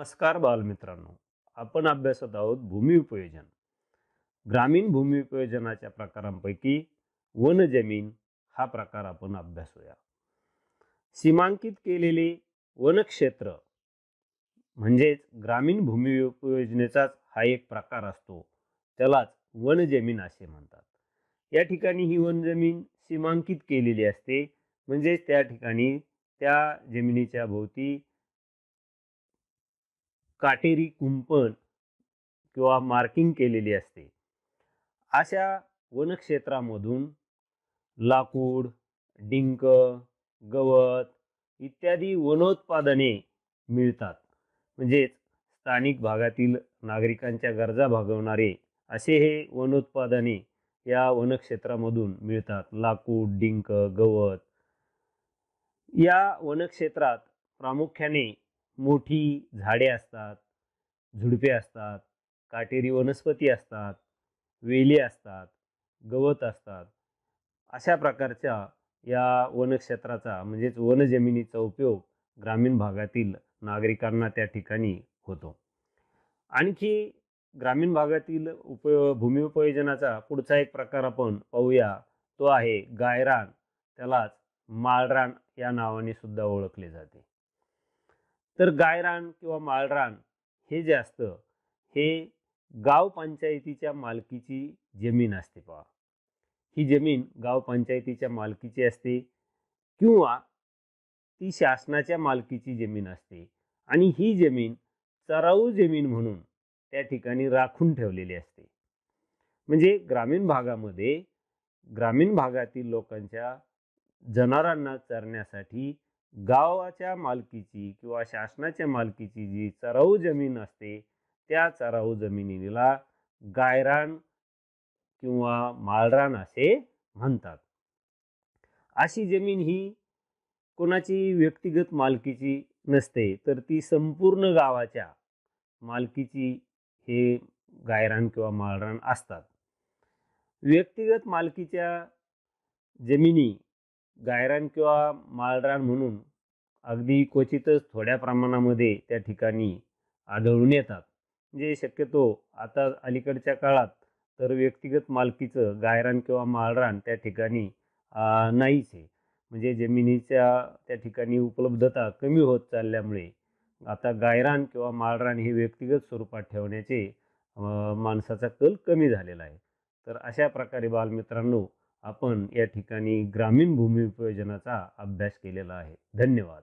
नमस्कार बालमित्रांनो आपण अभ्यासत आहोत भूमी उपयोजन ग्रामीण भूमी उपयोजनाच्या प्रकारांपैकी वन जमीन हा प्रकार आपण अभ्यासूया सीमांकित केलेले वनक्षेत्र म्हणजेच ग्रामीण भूमी उपयोजनेचाच हा एक प्रकार असतो त्यालाच वन जमीन असे म्हणतात या ठिकाणी ही वन जमीन सीमांकित केलेली असते म्हणजेच त्या ठिकाणी त्या जमिनीच्या भोवती काटेरी कुंपण किंवा मार्किंग केलेली असते अशा वनक्षेत्रामधून लाकूड डिंक गवत इत्यादी वनोत्पादने मिळतात म्हणजेच स्थानिक भागातील नागरिकांच्या गरजा भागवणारे असे हे वनोत्पादने या वनक्षेत्रामधून मिळतात लाकूड डिंक गवत या वनक्षेत्रात प्रामुख्याने मोठी झाडे असतात झुडपे असतात काटेरी वनस्पती असतात वेली असतात गवत असतात अशा प्रकारच्या या वनक्षेत्राचा म्हणजेच वनजमिनीचा उपयोग ग्रामीण भागातील नागरिकांना त्या ठिकाणी होतो आणखी ग्रामीण भागातील उपयो भूमिउपयोजनाचा पुढचा एक प्रकार आपण पाहूया तो आहे गायरान त्यालाच माळरान या नावाने सुद्धा ओळखले जाते तर गायरान किंवा माळरान हे जे असतं हे गाव पंचायतीच्या मालकीची जमीन असते पहा ही जमीन गाव पंचायतीच्या मालकीची असते किंवा ती शासनाच्या मालकीची जमीन असते आणि ही जमीन चराऊ जमीन म्हणून त्या ठिकाणी राखून ठेवलेली असते म्हणजे ग्रामीण भागामध्ये ग्रामीण भागातील लोकांच्या जनावरांना चरण्यासाठी गावाच्या मालकीची किंवा शासनाच्या मालकीची जी चराऊ जमीन असते त्या चराऊ जमिनीला गायरान किंवा माळरान असे म्हणतात अशी जमीन ही कोणाची व्यक्तिगत मालकीची नसते तर ती संपूर्ण गावाच्या मालकीची हे गायरान किंवा माळरान असतात व्यक्तिगत मालकीच्या जमिनी गायरान किंवा माळरान म्हणून अगदी क्वचितच थोड्या प्रमाणामध्ये त्या ठिकाणी आढळून येतात जे शक्यतो आता अलीकडच्या काळात तर व्यक्तिगत मालकीचं गायरान किंवा माळरान त्या ठिकाणी नाहीच आहे म्हणजे जमिनीच्या त्या ठिकाणी उपलब्धता कमी होत चालल्यामुळे आता गायरान किंवा माळरान हे व्यक्तिगत स्वरूपात ठेवण्याचे माणसाचा कल कमी झालेला आहे तर अशा प्रकारे बालमित्रांनो आपण या ठिकाणी ग्रामीण उपयोजनाचा अभ्यास केलेला आहे धन्यवाद